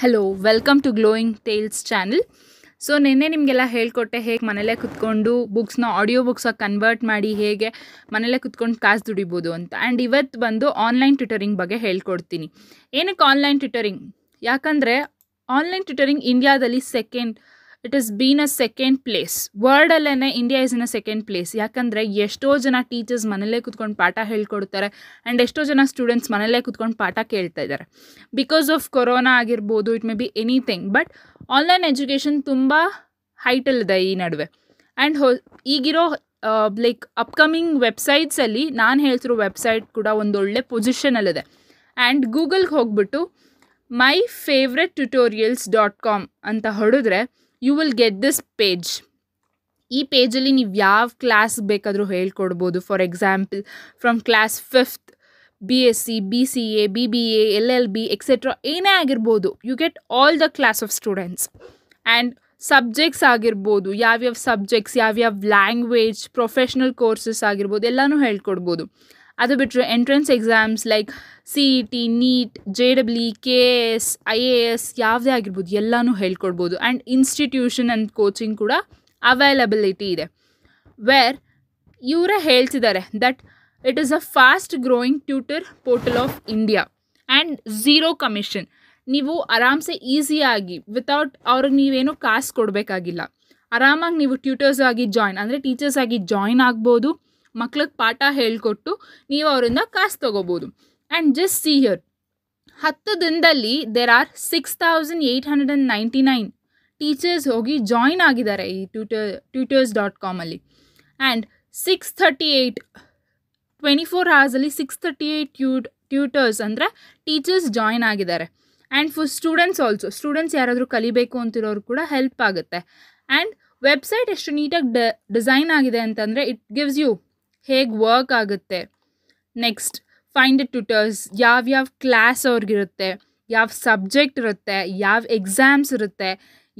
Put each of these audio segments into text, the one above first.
Hello welcome to glowing tales channel so ನಿನ್ನೆ ನಿಮಗೆಲ್ಲ ಹೇಳ್ಕೊಟ್ಟೆ ಹೇಗೆ ಮನೇಲೇ ಕುತ್ಕೊಂಡು ಬುಕ್ಸ್ನ ಆಡಿಯೋ ಬುಕ್ಸಾಗಿ ಕನ್ವರ್ಟ್ ಮಾಡಿ ಹೇಗೆ ಮನೆಯಲ್ಲೇ ಕುತ್ಕೊಂಡು ಕಾಸು ದುಡಿಬೋದು ಅಂತ ಆ್ಯಂಡ್ ಇವತ್ತು ಬಂದು ಆನ್ಲೈನ್ ಟ್ಯೂಟರಿಂಗ್ ಬಗ್ಗೆ ಹೇಳ್ಕೊಡ್ತೀನಿ ಏನಕ್ಕೆ ಆನ್ಲೈನ್ ಟ್ಯೂಟರಿಂಗ್ ಯಾಕಂದರೆ ಆನ್ಲೈನ್ ಟ್ಯೂಟರಿಂಗ್ ಇಂಡಿಯಾದಲ್ಲಿ second it is been a second place ವರ್ಲ್ಡಲ್ಲೇ India is in a second place ಯಾಕಂದರೆ ಎಷ್ಟೋ ಜನ ಟೀಚರ್ಸ್ ಮನೇಲೇ ಕುತ್ಕೊಂಡು ಪಾಠ ಹೇಳ್ಕೊಡ್ತಾರೆ ಆ್ಯಂಡ್ ಎಷ್ಟೋ ಜನ ಸ್ಟೂಡೆಂಟ್ಸ್ ಮನೇಲೇ ಕುತ್ಕೊಂಡು ಪಾಠ ಕೇಳ್ತಾ ಇದ್ದಾರೆ ಬಿಕಾಸ್ ಆಫ್ ಕೊರೋನಾ ಆಗಿರ್ಬೋದು it may be anything but online education ತುಂಬ ಹೈಟಲ್ಲಿದೆ ಈ ನಡುವೆ ಆ್ಯಂಡ್ ಹೊ ಈಗಿರೋ ಲೈಕ್ ಅಪ್ಕಮಿಂಗ್ ವೆಬ್ಸೈಟ್ಸಲ್ಲಿ ನಾನು ಹೇಳ್ತಿರೋ ವೆಬ್ಸೈಟ್ ಕೂಡ ಒಂದೊಳ್ಳೆ ಪೊಸಿಷನಲ್ಲಿದೆ ಆ್ಯಂಡ್ ಗೂಗಲ್ಗೆ ಹೋಗ್ಬಿಟ್ಟು my favourite tutorials dot com ಅಂತ ಹೊಡೆದ್ರೆ you will get this page ಈ ಪೇಜಲ್ಲಿ ನೀವು ಯಾವ ಕ್ಲಾಸ್ ಬೇಕಾದರೂ ಹೇಳ್ಕೊಡ್ಬೋದು for example from class fifth B S C B C A B B A L L B etcetera ಏನೇ ಆಗಿರ್ಬೋದು you get all the class of students and subjects ಆಗಿರ್ಬೋದು ಯಾವ್ಯಾವ ಸಬ್ಜೆಕ್ಟ್ಸ್ ಯಾವ್ಯಾವ ಲ್ಯಾಂಗ್ವೇಜ್ ಪ್ರೊಫೆಷ್ನಲ್ ಕೋರ್ಸಸ್ ಆಗಿರ್ಬೋದು ಎಲ್ಲನೂ ಹೇಳ್ಕೊಡ್ಬೋದು ಅದು ಬಿಟ್ಟರೆ entrance exams like C E T NEET J W K A S I A S ಯಾವುದೇ ಆಗಿರ್ಬೋದು ಎಲ್ಲನೂ ಹೇಳ್ಕೊಡ್ಬೋದು ಆ್ಯಂಡ್ ಇನ್ಸ್ಟಿಟ್ಯೂಷನ್ ಆ್ಯಂಡ್ ಕೋಚಿಂಗ್ ಕೂಡ ಅವೈಲಬಿಲಿಟಿ ಇದೆ ವೇರ್ ಇವರೇ ಹೇಳ್ತಿದ್ದಾರೆ that it is a fast growing tutor portal of India and zero commission ನೀವು ಆರಾಮ್ಸೆ ಈಸಿಯಾಗಿ ವಿತೌಟ್ ಅವ್ರಿಗೆ ನೀವೇನು ಕಾಸು ಕೊಡಬೇಕಾಗಿಲ್ಲ ಆರಾಮಾಗಿ ನೀವು ಟ್ಯೂಟರ್ಸ್ ಆಗಿ ಜಾಯ್ನ್ ಅಂದರೆ ಟೀಚರ್ಸ್ ಆಗಿ ಜಾಯ್ನ್ ಆಗ್ಬೋದು ಮಕ್ಳಿಗೆ ಪಾಠ ಹೇಳಿಕೊಟ್ಟು ನೀವು ಅವರಿಂದ ಕಾಸು ತೊಗೋಬೋದು ಆ್ಯಂಡ್ ಜಸ್ಟ್ ಸಿ ಹಿಯರ್ ಹತ್ತು ದಿನದಲ್ಲಿ there are six thousand eight hundred and ninety nine teachers ಹೋಗಿ ಜಾಯಿನ್ ಆಗಿದ್ದಾರೆ ಈ ಟ್ಯೂಟರ್ ಟ್ಯೂಟರ್ಸ್ ಡಾಟ್ ಕಾಮಲ್ಲಿ and six thirty eight twenty four ಅವರ್ಸಲ್ಲಿ six thirty eight tut tutors ಅಂದರೆ ಟೀಚರ್ಸ್ ಜಾಯ್ನ್ ಆಗಿದ್ದಾರೆ and for students also students ಯಾರಾದರೂ ಕಲಿಬೇಕು ಅಂತಿರೋರು ಕೂಡ ಹೆಲ್ಪ್ ಆಗುತ್ತೆ ಆ್ಯಂಡ್ ವೆಬ್ಸೈಟ್ ಎಷ್ಟು ನೀಟಾಗಿ ಡ ಡಿಸೈನ್ ಆಗಿದೆ ಅಂತಂದರೆ ಇಟ್ ಗಿವ್ಸ್ ಯು ಹೇಗೆ ವರ್ಕ್ ಆಗುತ್ತೆ ನೆಕ್ಸ್ಟ್ ಫೈಂಡ್ ದ ಟ್ಯೂಟರ್ಸ್ ಯಾವ್ಯಾವ ಕ್ಲಾಸ್ ಅವ್ರಿಗಿರುತ್ತೆ ಯಾವ ಸಬ್ಜೆಕ್ಟ್ ಇರುತ್ತೆ ಯಾವ ಎಕ್ಸಾಮ್ಸ್ ಇರುತ್ತೆ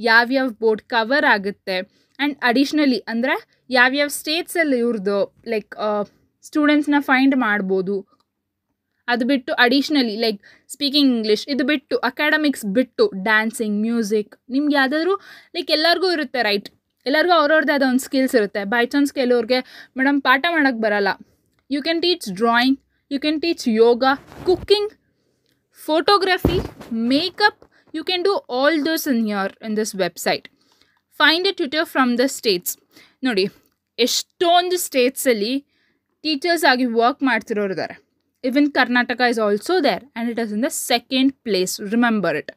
ಯಾವ್ಯಾವ ಬೋರ್ಡ್ ಕವರ್ ಆಗುತ್ತೆ ಆ್ಯಂಡ್ ಅಡಿಷ್ನಲಿ ಅಂದರೆ ಯಾವ್ಯಾವ ಸ್ಟೇಟ್ಸಲ್ಲಿ ಇವ್ರದ್ದು ಲೈಕ್ ಸ್ಟೂಡೆಂಟ್ಸ್ನ ಫೈಂಡ್ ಮಾಡ್ಬೋದು ಅದು ಬಿಟ್ಟು ಅಡಿಷ್ನಲಿ ಲೈಕ್ ಸ್ಪೀಕಿಂಗ್ ಇಂಗ್ಲೀಷ್ ಇದು ಬಿಟ್ಟು ಅಕಾಡೆಮಿಕ್ಸ್ ಬಿಟ್ಟು ಡ್ಯಾನ್ಸಿಂಗ್ ಮ್ಯೂಸಿಕ್ ನಿಮ್ಗೆ ಯಾವುದಾದ್ರೂ ಲೈಕ್ ಎಲ್ಲರಿಗೂ ಇರುತ್ತೆ ರೈಟ್ ಎಲ್ಲರಿಗೂ ಅವ್ರವ್ರದ್ದೇ ಆದ ಒಂದು ಸ್ಕಿಲ್ಸ್ ಇರುತ್ತೆ ಬೈ ಚಾನ್ಸ್ ಕೆಲವ್ರಿಗೆ ಮೇಡಮ್ ಪಾಠ ಮಾಡೋಕ್ಕೆ ಬರಲ್ಲ you can teach drawing you can teach yoga cooking photography makeup you can do all those in your in this website find a tutor from the states ನೋಡಿ ಎಷ್ಟೊಂದು ಸ್ಟೇಟ್ಸಲ್ಲಿ teachers ಆಗಿ work ಮಾಡ್ತಿರೋರು ಇದ್ದಾರೆ even Karnataka is also there and it is in the second place remember it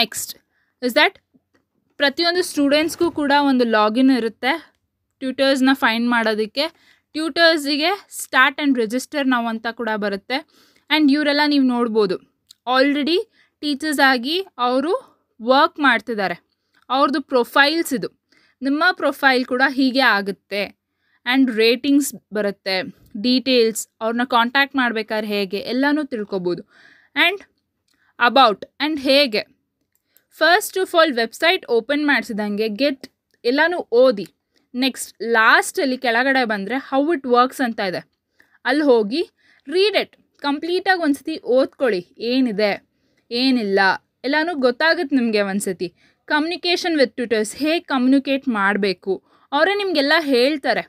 next is that ಪ್ರತಿಯೊಂದು ಸ್ಟೂಡೆಂಟ್ಸ್ಗೂ ಕೂಡ ಒಂದು ಲಾಗಿನ್ ಇರುತ್ತೆ ಟ್ಯೂಟರ್ಸ್ನ ಫೈಂಡ್ ಮಾಡೋದಕ್ಕೆ ಟ್ಯೂಟರ್ಸಿಗೆ ಸ್ಟಾರ್ಟ್ ಆ್ಯಂಡ್ ರಿಜಿಸ್ಟರ್ ನಾವು ಅಂತ ಕೂಡ ಬರುತ್ತೆ ಆ್ಯಂಡ್ ಇವರೆಲ್ಲ ನೀವು ನೋಡ್ಬೋದು ಆಲ್ರೆಡಿ ಟೀಚರ್ಸ್ ಆಗಿ ಅವರು ವರ್ಕ್ ಮಾಡ್ತಿದ್ದಾರೆ ಅವ್ರದ್ದು ಪ್ರೊಫೈಲ್ಸ್ ಇದು ನಿಮ್ಮ ಪ್ರೊಫೈಲ್ ಕೂಡ ಹೀಗೆ ಆಗುತ್ತೆ ಆ್ಯಂಡ್ ರೇಟಿಂಗ್ಸ್ ಬರುತ್ತೆ ಡೀಟೇಲ್ಸ್ ಅವ್ರನ್ನ ಕಾಂಟ್ಯಾಕ್ಟ್ ಮಾಡಬೇಕಾದ್ರೆ ಹೇಗೆ ಎಲ್ಲನೂ ತಿಳ್ಕೊಬೋದು ಆ್ಯಂಡ್ ಅಬೌಟ್ ಆ್ಯಂಡ್ ಹೇಗೆ first of all website open ಮಾಡಿಸಿದಂಗೆ ಗೆಟ್ ಎಲ್ಲನೂ ಓದಿ ನೆಕ್ಸ್ಟ್ ಲಾಸ್ಟಲ್ಲಿ ಕೆಳಗಡೆ ಬಂದರೆ ಹೌ ಇಟ್ ವರ್ಕ್ಸ್ ಅಂತ ಇದೆ ಅಲ್ಲಿ ಹೋಗಿ ರೀಡ್ ಇಟ್ ಕಂಪ್ಲೀಟಾಗಿ ಒಂದು ಸತಿ ಓದ್ಕೊಳ್ಳಿ ಏನಿದೆ ಏನಿಲ್ಲ ಎಲ್ಲನೂ ಗೊತ್ತಾಗುತ್ತೆ ನಿಮಗೆ ಒಂದು ಸತಿ ಕಮ್ಯುನಿಕೇಷನ್ ವಿತ್ ಟ್ಯೂಟರ್ಸ್ ಹೇಗೆ ಕಮ್ಯುನಿಕೇಟ್ ಮಾಡಬೇಕು ಅವರೇ ನಿಮಗೆಲ್ಲ ಹೇಳ್ತಾರೆ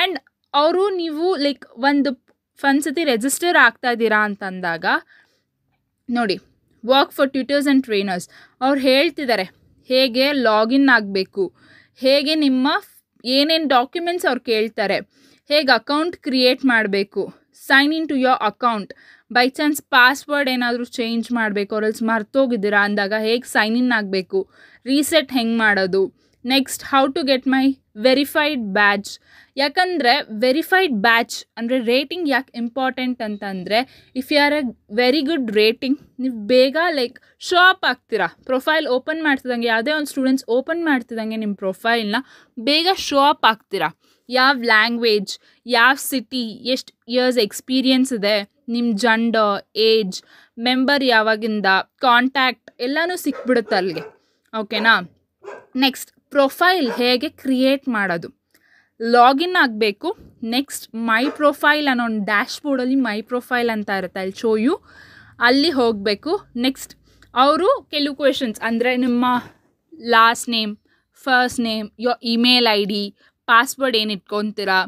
ಆ್ಯಂಡ್ ಅವರು ನೀವು ಲೈಕ್ ಒಂದು ಒಂದು ಸತಿ ರೆಜಿಸ್ಟರ್ ಆಗ್ತಾ ಇದ್ದೀರಾ ಅಂತಂದಾಗ ನೋಡಿ work for tutors and trainers ಅವ್ರು ಹೇಳ್ತಿದ್ದಾರೆ ಹೇಗೆ ಲಾಗಿನ್ ಆಗಬೇಕು ಹೇಗೆ ನಿಮ್ಮ ಏನೇನು ಡಾಕ್ಯುಮೆಂಟ್ಸ್ ಅವ್ರು ಕೇಳ್ತಾರೆ ಹೇಗೆ ಅಕೌಂಟ್ ಕ್ರಿಯೇಟ್ ಮಾಡಬೇಕು sign in to your account by chance password ಏನಾದರೂ ಚೇಂಜ್ ಮಾಡಬೇಕು ಅವ್ರಲ್ಲಿ ಮರ್ತೋಗಿದ್ದೀರಾ ಅಂದಾಗ ಹೇಗೆ ಸೈನ್ ಇನ್ ಆಗಬೇಕು ರೀಸೆಟ್ ಹೆಂಗೆ ಮಾಡೋದು next how to get my verified badge ಯಾಕಂದರೆ ವೆರಿಫೈಡ್ ಬ್ಯಾಚ್ ಅಂದರೆ ರೇಟಿಂಗ್ ಯಾಕೆ ಇಂಪಾರ್ಟೆಂಟ್ ಅಂತಂದರೆ if you are a very good rating ನೀವು ಬೇಗ ಲೈಕ್ ಶೋ ಅಪ್ ಆಗ್ತೀರಾ ಪ್ರೊಫೈಲ್ ಓಪನ್ ಮಾಡ್ತಿದ್ದಂಗೆ ಯಾವುದೇ ಒಂದು ಸ್ಟೂಡೆಂಟ್ಸ್ ಓಪನ್ ಮಾಡ್ತಿದ್ದಂಗೆ ನಿಮ್ಮ ಪ್ರೊಫೈಲ್ನ ಬೇಗ ಶೋ ಅಪ್ ಆಗ್ತೀರಾ ಯಾವ ಲ್ಯಾಂಗ್ವೇಜ್ ಯಾವ ಸಿಟಿ ಎಷ್ಟು ಇಯರ್ಸ್ ಎಕ್ಸ್ಪೀರಿಯನ್ಸ್ ಇದೆ ನಿಮ್ಮ ಜಂಡ ಏಜ್ ಮೆಂಬರ್ ಯಾವಾಗಿಂದ ಕಾಂಟ್ಯಾಕ್ಟ್ ಎಲ್ಲನೂ ಸಿಕ್ಬಿಡುತ್ತೆ ಅಲ್ಲಿಗೆ ಓಕೆನಾ ನೆಕ್ಸ್ಟ್ ಪ್ರೊಫೈಲ್ ಹೇಗೆ ಕ್ರಿಯೇಟ್ ಮಾಡೋದು ಲಾಗಿನ್ ಆಗಬೇಕು ನೆಕ್ಸ್ಟ್ ಮೈ ಪ್ರೊಫೈಲ್ ಅನ್ನೋ ಒಂದು ಡ್ಯಾಶ್ ಬೋರ್ಡಲ್ಲಿ ಮೈ ಪ್ರೊಫೈಲ್ ಅಂತ ಇರುತ್ತೆ ಅಲ್ಲಿ ಶೋ ಯು ಅಲ್ಲಿ ಹೋಗಬೇಕು ನೆಕ್ಸ್ಟ್ ಅವರು ಕೆಲವು ಕ್ವೆಶನ್ಸ್ ಅಂದರೆ ನಿಮ್ಮ last name first name your email I D password ಏನು ಇಟ್ಕೊತೀರಾ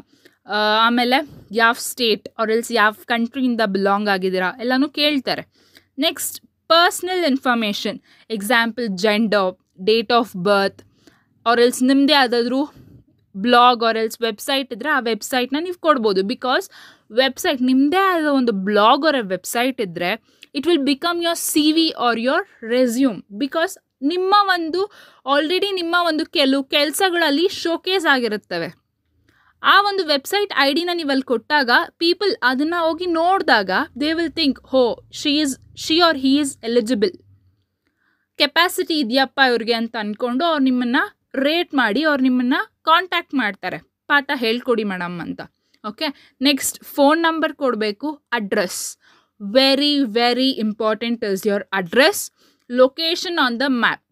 ಆಮೇಲೆ ಯಾವ ಸ್ಟೇಟ್ ಎಲ್ಸ್ ಯಾವ ಕಂಟ್ರಿಯಿಂದ ಬಿಲಾಂಗ್ ಆಗಿದ್ದೀರಾ ಎಲ್ಲನೂ ಕೇಳ್ತಾರೆ next personal information example gender date of birth or else ನಿಮ್ಮದೇ ಯಾವುದಾದ್ರೂ ಬ್ಲಾಗ್ ಆರ್ ಎಲ್ಸ್ ವೆಬ್ಸೈಟ್ ಇದ್ದರೆ ಆ ವೆಬ್ಸೈಟ್ನ ನೀವು ಕೊಡ್ಬೋದು ಬಿಕಾಸ್ ವೆಬ್ಸೈಟ್ ನಿಮ್ಮದೇ ಆದ ಒಂದು ಬ್ಲಾಗ್ ಆರ್ ವೆಬ್ಸೈಟ್ ಇದ್ದರೆ it will become your C V or your resume because ನಿಮ್ಮ ಒಂದು ಆಲ್ರೆಡಿ ನಿಮ್ಮ ಒಂದು ಕೆಲವು ಕೆಲಸಗಳಲ್ಲಿ ಶೋಕೇಸ್ ಆಗಿರುತ್ತವೆ ಆ ಒಂದು ವೆಬ್ಸೈಟ್ ಐ ಡಿನ ನೀವಲ್ಲಿ ಕೊಟ್ಟಾಗ ಪೀಪಲ್ ಅದನ್ನು ಹೋಗಿ ನೋಡಿದಾಗ they will think who she is she or he is eligible capacity ಇದೆಯಪ್ಪ ಇವ್ರಿಗೆ ಅಂತ ಅಂದ್ಕೊಂಡು ಅವ್ರು ನಿಮ್ಮನ್ನು ರೇಟ್ ಮಾಡಿ ಅವ್ರು ನಿಮ್ಮನ್ನು ಕಾಂಟ್ಯಾಕ್ಟ್ ಮಾಡ್ತಾರೆ ಪಾಠ ಹೇಳ್ಕೊಡಿ ಮೇಡಮ್ ಅಂತ ಓಕೆ ನೆಕ್ಸ್ಟ್ ಫೋನ್ ನಂಬರ್ ಕೊಡಬೇಕು address very very important is your address location on the map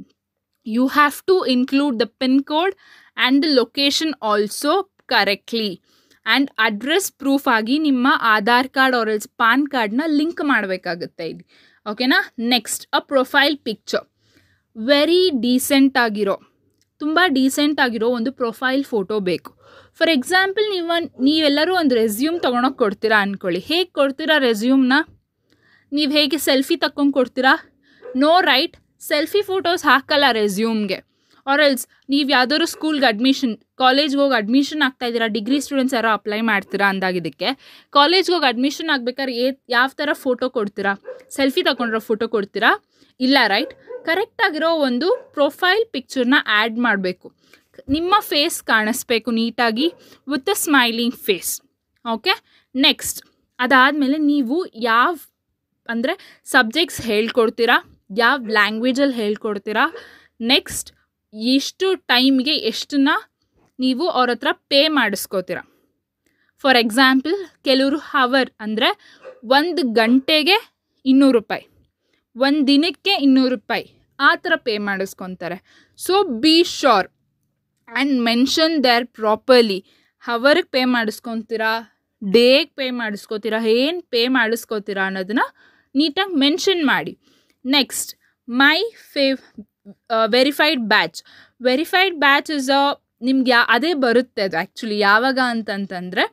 you have to include the pin code and the location also correctly and address proof ಆಗಿ ನಿಮ್ಮ Aadhaar card or PAN PAN ಕಾರ್ಡ್ನ link ಮಾಡಬೇಕಾಗುತ್ತೆ ಇಲ್ಲಿ ಓಕೆನಾ next a profile picture very decent ಆಗಿರೋ ತುಂಬ decent ಆಗಿರೋ ಒಂದು ಪ್ರೊಫೈಲ್ ಫೋಟೋ ಬೇಕು ಫಾರ್ ಎಕ್ಸಾಂಪಲ್ ನೀವು ನೀವೆಲ್ಲರೂ ಒಂದು ರೆಸ್ಯೂಮ್ ತೊಗೊಳಕ್ಕೆ ಕೊಡ್ತೀರಾ ಅಂದ್ಕೊಳ್ಳಿ ಹೇಗೆ ಕೊಡ್ತೀರಾ ರೆಸ್ಯೂಮ್ನ ನೀವು ಹೇಗೆ ಸೆಲ್ಫಿ ತಕ್ಕೊಂಡು ಕೊಡ್ತೀರಾ ನೋ ರೈಟ್ ಸೆಲ್ಫಿ ಫೋಟೋಸ್ ಹಾಕಲ್ಲ ರೆಸ್ಯೂಮ್ಗೆ ಆರ್ ಎಲ್ಸ್ ನೀವು ಯಾವ್ದಾದ್ರು ಸ್ಕೂಲ್ಗೆ ಅಡ್ಮಿಷನ್ ಕಾಲೇಜ್ಗೆ ಹೋಗಿ ಅಡ್ಮಿಷನ್ ಆಗ್ತಾ ಇದ್ದೀರಾ ಡಿಗ್ರಿ ಸ್ಟೂಡೆಂಟ್ಸ್ ಯಾರೋ ಅಪ್ಲೈ ಮಾಡ್ತೀರಾ ಅಂದಾಗಿದ್ದಕ್ಕೆ ಕಾಲೇಜ್ಗೆ ಹೋಗಿ ಅಡ್ಮಿಷನ್ ಆಗ್ಬೇಕಾದ್ರೆ ಏ ಯಾವ ಥರ ಫೋಟೋ ಕೊಡ್ತೀರಾ ಸೆಲ್ಫಿ ತಗೊಂಡ್ರೋ ಫೋಟೋ ಕೊಡ್ತೀರಾ ಇಲ್ಲ ರೈಟ್ ಕರೆಕ್ಟಾಗಿರೋ ಒಂದು ಪ್ರೊಫೈಲ್ ಪಿಕ್ಚರ್ನ ಆ್ಯಡ್ ಮಾಡಬೇಕು ನಿಮ್ಮ ಫೇಸ್ ಕಾಣಿಸ್ಬೇಕು ನೀಟಾಗಿ with a smiling face okay next ಅದಾದಮೇಲೆ ನೀವು ಯಾವ ಅಂದರೆ ಸಬ್ಜೆಕ್ಟ್ಸ್ ಹೇಳ್ಕೊಡ್ತೀರಾ ಯಾವ ಲ್ಯಾಂಗ್ವೇಜಲ್ಲಿ ಹೇಳ್ಕೊಡ್ತೀರಾ ನೆಕ್ಸ್ಟ್ ಎಷ್ಟು ಟೈಮ್ಗೆ ಎಷ್ಟನ್ನ ನೀವು ಅವ್ರ ಹತ್ರ ಪೇ ಮಾಡಿಸ್ಕೋತೀರ ಫಾರ್ ಎಕ್ಸಾಂಪಲ್ ಕೆಲವರು ಹವರ್ ಅಂದರೆ ಒಂದು ಗಂಟೆಗೆ ಇನ್ನೂರು ರೂಪಾಯಿ ಒಂದು ದಿನಕ್ಕೆ ಇನ್ನೂರು ರೂಪಾಯಿ ಆ ಥರ ಪೇ ಮಾಡಿಸ್ಕೊತಾರೆ so be sure and mention there properly ಹವರ್ಗೆ ಪೇ ಮಾಡಿಸ್ಕೊತೀರಾ ಡೇಗೆ ಪೇ ಮಾಡಿಸ್ಕೋತೀರಾ ಏನು ಪೇ ಮಾಡಿಸ್ಕೋತೀರಾ ಅನ್ನೋದನ್ನ ನೀಟಾಗಿ ಮೆನ್ಷನ್ ಮಾಡಿ next my fav verified badge verified badge is a ನಿಮ್ಗೆ ಯಾ ಅದೇ ಬರುತ್ತೆ ಅದು ಆ್ಯಕ್ಚುಲಿ ಯಾವಾಗ ಅಂತಂತಂದರೆ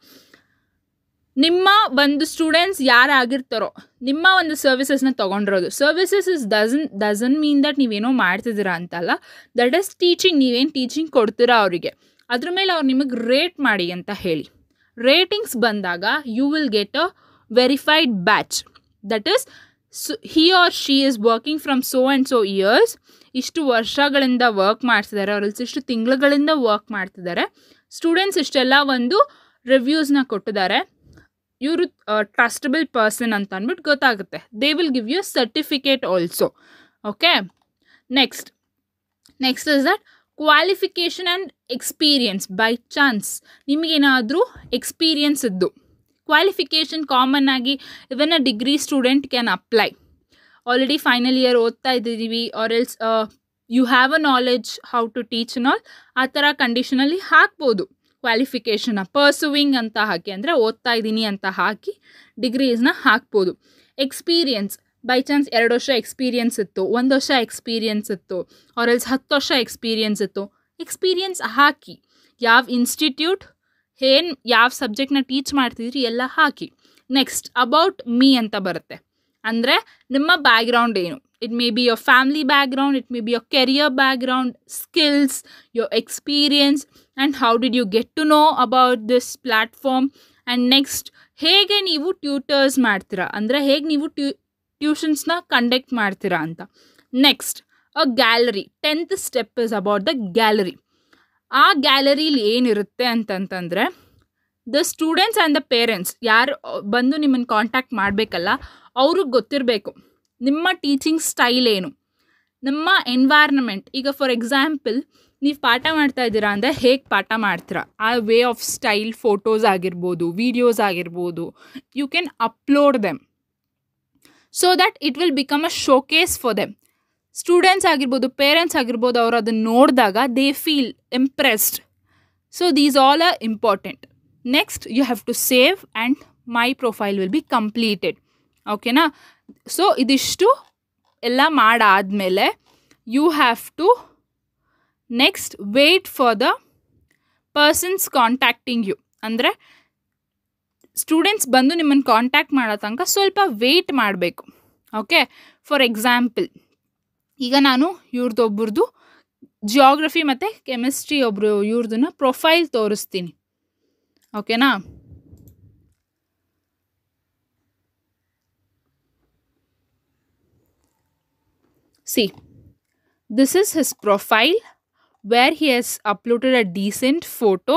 ನಿಮ್ಮ ಒಂದು ಸ್ಟೂಡೆಂಟ್ಸ್ ಯಾರಾಗಿರ್ತಾರೋ ನಿಮ್ಮ ಒಂದು ಸರ್ವಿಸಸ್ನ ತೊಗೊಂಡಿರೋದು services is doesn't doesn't mean that ನೀವೇನೋ ಮಾಡ್ತಿದ್ದೀರಾ ಅಂತಲ್ಲ ದಟ್ ಇಸ್ ಟೀಚಿಂಗ್ ನೀವೇನು ಟೀಚಿಂಗ್ ಕೊಡ್ತೀರಾ ಅವರಿಗೆ ಅದ್ರ ಮೇಲೆ ಅವ್ರು ನಿಮಗೆ ರೇಟ್ ಮಾಡಿ ಅಂತ ಹೇಳಿ ರೇಟಿಂಗ್ಸ್ ಬಂದಾಗ you will get a verified badge that is so he or she is working from so and so years ಇಷ್ಟು ವರ್ಷಗಳಿಂದ ವರ್ಕ್ ಮಾಡ್ತಿದ್ದಾರೆ ಅವ್ರಲ್ಲಿ ಇಷ್ಟು ತಿಂಗಳುಗಳಿಂದ ವರ್ಕ್ ಮಾಡ್ತಿದ್ದಾರೆ ಸ್ಟೂಡೆಂಟ್ಸ್ ಇಷ್ಟೆಲ್ಲ ಒಂದು ರಿವ್ಯೂಸ್ನ ಕೊಟ್ಟಿದ್ದಾರೆ ಇವರು ಟ್ರಸ್ಟಬಲ್ ಪರ್ಸನ್ ಅಂತ ಅಂದ್ಬಿಟ್ಟು ಗೊತ್ತಾಗುತ್ತೆ they will give you certificate also okay next next is that qualification and experience by chance ನಿಮಗೇನಾದರೂ ಎಕ್ಸ್ಪೀರಿಯನ್ಸ್ ಇದ್ದು ಕ್ವಾಲಿಫಿಕೇಷನ್ ಕಾಮನ್ ಆಗಿ even a degree student can apply already final year ಓದ್ತಾ ಇದ್ದೀವಿ or else you have a knowledge how to teach all ಆ ಥರ ಕಂಡೀಷನಲ್ಲಿ ಹಾಕ್ಬೋದು ಕ್ವಾಲಿಫಿಕೇಷನ್ನ pursuing ಅಂತ ಹಾಕಿ ಅಂದರೆ ಓದ್ತಾ ಇದ್ದೀನಿ ಅಂತ ಹಾಕಿ ಡಿಗ್ರೀಸ್ನ ಹಾಕ್ಬೋದು ಎಕ್ಸ್ಪೀರಿಯನ್ಸ್ ಬೈ ಚಾನ್ಸ್ ಎರಡು ವರ್ಷ ಎಕ್ಸ್ಪೀರಿಯನ್ಸ್ ಇತ್ತು ಒಂದು ವರ್ಷ ಎಕ್ಸ್ಪೀರಿಯನ್ಸ್ ಇತ್ತು ಎಲ್ಸ್ ಹತ್ತು ವರ್ಷ ಎಕ್ಸ್ಪೀರಿಯೆನ್ಸ್ ಇತ್ತು ಎಕ್ಸ್ಪೀರಿಯನ್ಸ್ ಹಾಕಿ ಯಾವ ಇನ್ಸ್ಟಿಟ್ಯೂಟ್ ಏನು ಯಾವ ಸಬ್ಜೆಕ್ಟ್ನ ಟೀಚ್ ಮಾಡ್ತಿದ್ರಿ ಎಲ್ಲ ಹಾಕಿ ನೆಕ್ಸ್ಟ್ ಅಬೌಟ್ ಮೀ ಅಂತ ಬರುತ್ತೆ ಅಂದರೆ ನಿಮ್ಮ ಬ್ಯಾಗ್ರೌಂಡ್ ಏನು it may be your family background it may be your career background skills your experience and how did you get to know about this platform and next ಹೇಗೆ ನೀವು tutors ಮಾಡ್ತೀರಾ ಅಂದರೆ ಹೇಗೆ ನೀವು ಟ್ಯೂ ಟ್ಯೂಷನ್ಸ್ನ ಕಂಡಕ್ಟ್ ಮಾಡ್ತೀರಾ ಅಂತ next a gallery tenth step is about the gallery ಆ ಗ್ಯಾಲರಿಲಿ ಏನಿರುತ್ತೆ ಅಂತಂತಂದರೆ the students and the parents ಯಾರು ಬಂದು ನಿಮ್ಮನ್ನು ಕಾಂಟ್ಯಾಕ್ಟ್ ಮಾಡಬೇಕಲ್ಲ ಅವ್ರಿಗೆ ಗೊತ್ತಿರಬೇಕು ನಿಮ್ಮ ಟೀಚಿಂಗ್ ಸ್ಟೈಲ್ ಏನು ನಮ್ಮ ಎನ್ವೈರ್ನಮೆಂಟ್ ಈಗ ಫಾರ್ ಎಕ್ಸಾಂಪಲ್ ನೀವು ಪಾಠ ಮಾಡ್ತಾ ಇದ್ದೀರಾ ಅಂದರೆ ಹೇಗೆ ಪಾಠ ಮಾಡ್ತೀರಾ ಆ ವೇ ಆಫ್ ಸ್ಟೈಲ್ ಫೋಟೋಸ್ ಆಗಿರ್ಬೋದು ವೀಡಿಯೋಸ್ ಆಗಿರ್ಬೋದು you can upload them so that it will become a showcase for them students ಆಗಿರ್ಬೋದು ಪೇರೆಂಟ್ಸ್ ಆಗಿರ್ಬೋದು ಅವರು ಅದನ್ನು ನೋಡಿದಾಗ they feel impressed so these all are important next you have to save and my profile will be completed ಓಕೆನಾ so ಇದಿಷ್ಟು ಎಲ್ಲ ಮಾಡಾದಮೇಲೆ you have to next wait for the persons contacting you ಅಂದರೆ students ಬಂದು ನಿಮ್ಮನ್ನು contact ಮಾಡೋ ತನಕ ಸ್ವಲ್ಪ ವೆಯ್ಟ್ ಮಾಡಬೇಕು ಓಕೆ ಫಾರ್ ಎಕ್ಸಾಂಪಲ್ ಈಗ ನಾನು ಇವ್ರದ್ದು ಒಬ್ರದ್ದು ಜಿಯೋಗ್ರಫಿ ಮತ್ತು ಕೆಮಿಸ್ಟ್ರಿ ಒಬ್ಬರು ಇವ್ರದನ್ನ ಪ್ರೊಫೈಲ್ ತೋರಿಸ್ತೀನಿ ಓಕೆನಾ See, this is his profile where he has uploaded a decent photo,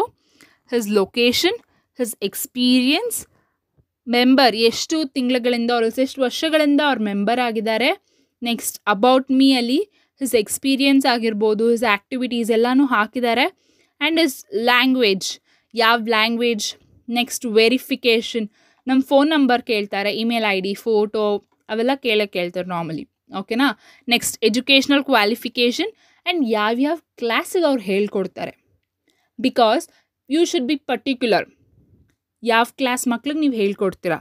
his location, his experience. Member ಎಷ್ಟು ತಿಂಗಳುಗಳಿಂದ ಅವ್ರು ಎಷ್ಟು ವರ್ಷಗಳಿಂದ ಅವ್ರು ಮೆಂಬರ್ ಆಗಿದ್ದಾರೆ ನೆಕ್ಸ್ಟ್ ಅಬೌಟ್ ಮೀ ಅಲ್ಲಿ ಹಿಸ್ ಎಕ್ಸ್ಪೀರಿಯನ್ಸ್ ಆಗಿರ್ಬೋದು ಹಿಸ್ ಆ್ಯಕ್ಟಿವಿಟೀಸ್ ಎಲ್ಲನೂ ಹಾಕಿದ್ದಾರೆ ಆ್ಯಂಡ್ ಇಸ್ ಲ್ಯಾಂಗ್ವೇಜ್ ಯಾವ ಲ್ಯಾಂಗ್ವೇಜ್ ನೆಕ್ಸ್ಟ್ ವೆರಿಫಿಕೇಷನ್ ನಮ್ಮ ಫೋನ್ ನಂಬರ್ ಕೇಳ್ತಾರೆ ಇಮೇಲ್ ಐ ಡಿ ಫೋಟೋ ಅವೆಲ್ಲ ಕೇಳಕ್ಕೆ ಕೇಳ್ತಾರೆ ನಾರ್ಮಲಿ ओके ना नेक्स्ट एजुकेशनल क्वालिफिकेशन एंड यहाँ क्लास हेकोड़ता because you should be particular यहाँ क्लास मकल नहीं हेकोड़ती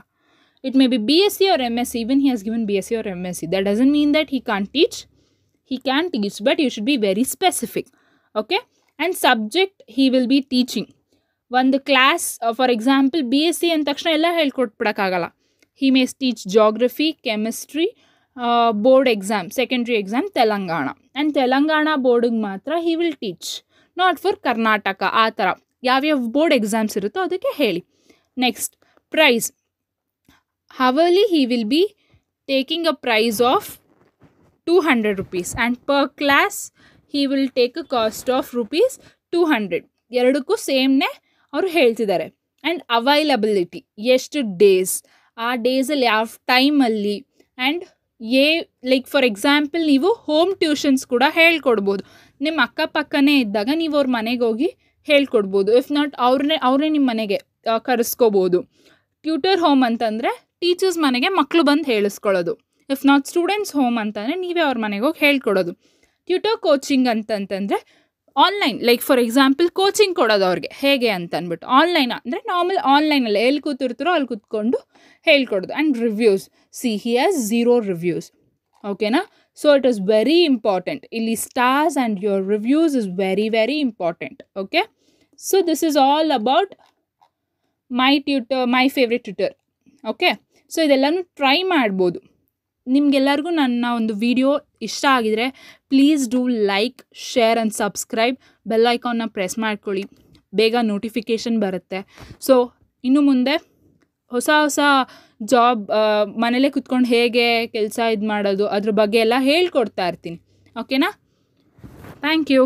it may be S C और M S even he has given B S C और M S C that doesn't mean that he can teach he can teach but you should be very specific okay and subject he will be teaching one class for example B S C अंद तक हेकोटक he may teach geography chemistry board exam secondary exam Telangana and Telangana board मात्र he will teach not for Karnataka or यहाँ board exams next price हवर्ली he will be taking a price of two hundred rupee and per class he will take a cost of rupee two hundred एरकू सेमे और हेल्तर and availability एस्ट days आ डेसल यहाँ timely and ಏ like for example ನೀವು ಹೋಮ್ ಟ್ಯೂಷನ್ಸ್ ಕೂಡ ಹೇಳ್ಕೊಡ್ಬೋದು ನಿಮ್ಮ ಅಕ್ಕಪಕ್ಕನೇ ಇದ್ದಾಗ ನೀವು ಅವ್ರ ಮನೆಗೆ ಹೋಗಿ ಹೇಳ್ಕೊಡ್ಬೋದು ಇಫ್ ನಾಟ್ ಅವ್ರನ್ನೇ ಅವರೇ ನಿಮ್ಮ ಮನೆಗೆ ಕರೆಸ್ಕೋಬೋದು ಟ್ಯೂಟರ್ ಹೋಮ್ ಅಂತಂದರೆ ಟೀಚರ್ಸ್ ಮನೆಗೆ ಮಕ್ಕಳು ಬಂದು ಹೇಳಿಸ್ಕೊಳ್ಳೋದು ಇಫ್ ನಾಟ್ ಸ್ಟೂಡೆಂಟ್ಸ್ ಹೋಮ್ ಅಂತಂದರೆ ನೀವೇ ಅವ್ರ ಮನೆಗೆ ಹೋಗಿ ಹೇಳ್ಕೊಡೋದು ಟ್ಯೂಟರ್ ಕೋಚಿಂಗ್ ಅಂತಂತಂದರೆ online like for example coaching ಕೊಡೋದು ಅವ್ರಿಗೆ ಹೇಗೆ ಅಂತ ಅಂದ್ಬಿಟ್ಟು ಆನ್ಲೈನ್ ಅಂದರೆ ನಾರ್ಮಲ್ ಆನ್ಲೈನಲ್ಲಿ ಎಲ್ಲಿ ಕೂತಿರ್ತಾರೋ ಅಲ್ಲಿ ಕೂತ್ಕೊಂಡು ಹೇಳ್ಕೊಡೋದು and reviews see he has zero reviews ಓಕೆನಾ so it is very important ಇಲ್ಲಿ stars and your reviews is very very important okay so this is all about my tutor my favourite tutor okay so ಇದೆಲ್ಲನೂ try ಮಾಡ್ಬೋದು ನಿಮಗೆಲ್ಲರಿಗೂ ನನ್ನ ಒಂದು video ಇಷ್ಟ ಆಗಿದರೆ please do like share and subscribe bell ಐಕಾನ್ನ press ಮಾಡ್ಕೊಳ್ಳಿ ಬೇಗ ನೋಟಿಫಿಕೇಷನ್ ಬರುತ್ತೆ ಸೊ ಇನ್ನು ಮುಂದೆ ಹೊಸ ಹೊಸ ಜಾಬ್ ಮನೇಲೇ ಕುತ್ಕೊಂಡು ಹೇಗೆ ಕೆಲಸ ಇದು ಮಾಡೋದು ಅದ್ರ ಬಗ್ಗೆ ಎಲ್ಲ ಹೇಳ್ಕೊಡ್ತಾ ಇರ್ತೀನಿ ಓಕೆನಾ ಥ್ಯಾಂಕ್ ಯು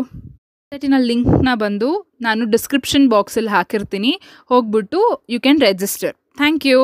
ಸೆಟಿನ ಲಿಂಕ್ನ ಬಂದು ನಾನು ಡಿಸ್ಕ್ರಿಪ್ಷನ್ ಬಾಕ್ಸಲ್ಲಿ ಹಾಕಿರ್ತೀನಿ ಹೋಗ್ಬಿಟ್ಟು you can register thank you